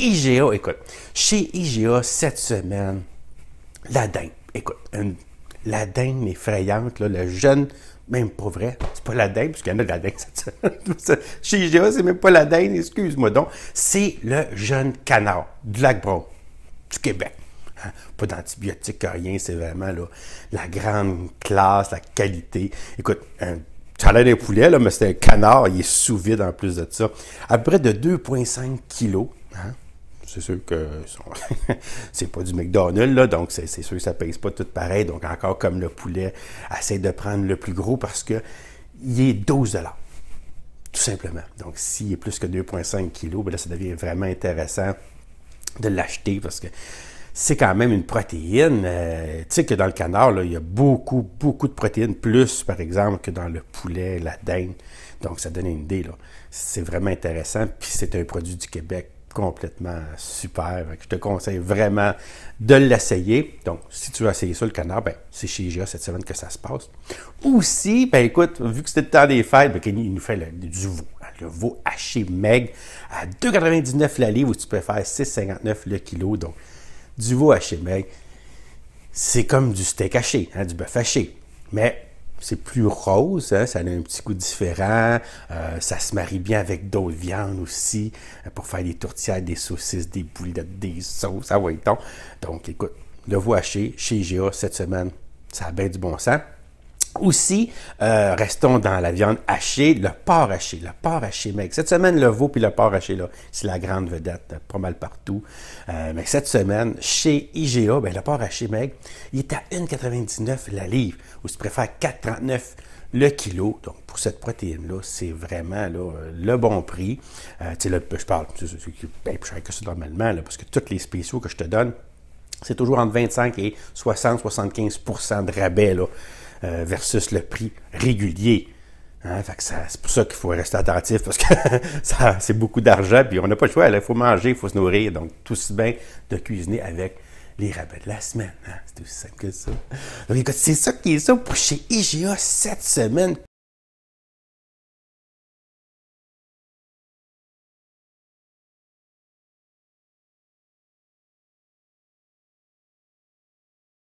IGA, écoute, chez IGA cette semaine, la dinde, écoute, la dinde effrayante, le jeune, même pas vrai, c'est pas la dinde, parce qu'il y en a de la dinde cette semaine. chez IGA, c'est même pas la dinde, excuse-moi donc, c'est le jeune canard du lac bro, du Québec. Hein? Pas d'antibiotiques, rien, c'est vraiment la grande classe, la qualité. Écoute, ça a l'air d'un poulet, là, mais c'est un canard, il est sous vide en plus de ça. À peu près de 2,5 kilos. Hein? c'est sûr que c'est pas du McDonald's, là, donc c'est sûr que ça ne pèse pas tout pareil. Donc encore comme le poulet, essaie de prendre le plus gros parce que il est 12 tout simplement. Donc s'il est plus que 2,5 kg, ben là, ça devient vraiment intéressant de l'acheter parce que c'est quand même une protéine. Euh, tu sais que dans le canard, là, il y a beaucoup, beaucoup de protéines, plus par exemple que dans le poulet, la dinde. Donc ça donne une idée. C'est vraiment intéressant, puis c'est un produit du Québec complètement super. Je te conseille vraiment de l'essayer. Donc, si tu veux essayer ça, le canard, ben, c'est chez IGA cette semaine que ça se passe. Aussi, ben écoute, vu que c'était le temps des fêtes, ben, il nous fait du veau. Hein, le veau haché meg à 2,99 la livre où tu peux faire 6,59 le kilo. Donc, du veau haché meg, c'est comme du steak haché, hein, du bœuf haché. Mais c'est plus rose, hein, ça a un petit goût différent, euh, ça se marie bien avec d'autres viandes aussi, euh, pour faire des tourtières, des saucisses, des boulettes, des sauces, va être donc. Donc, écoute, le voix haché chez IGA cette semaine, ça a bien du bon sens. Aussi, euh, restons dans la viande hachée, le porc haché, le porc haché mec. Cette semaine, le veau puis le porc haché, c'est la grande vedette, pas mal partout. Euh, mais cette semaine, chez IGA, ben, le porc haché mec, il est à 1,99 la livre, ou si tu préfères 4,39 le kilo. Donc, pour cette protéine-là, c'est vraiment le bon prix. Euh, tu sais, là, je parle, je plus que ça normalement, là, parce que toutes les spéciaux que je te donne, c'est toujours entre 25 et 60-75 de rabais. Là. Euh, versus le prix régulier. Hein, c'est pour ça qu'il faut rester attentif parce que c'est beaucoup d'argent, puis on n'a pas le choix. Il faut manger, il faut se nourrir. Donc, tout si bien de cuisiner avec les rabais de la semaine. Hein. C'est aussi simple que ça. Donc, écoute, c'est ça qui est ça pour chez IGA cette semaine.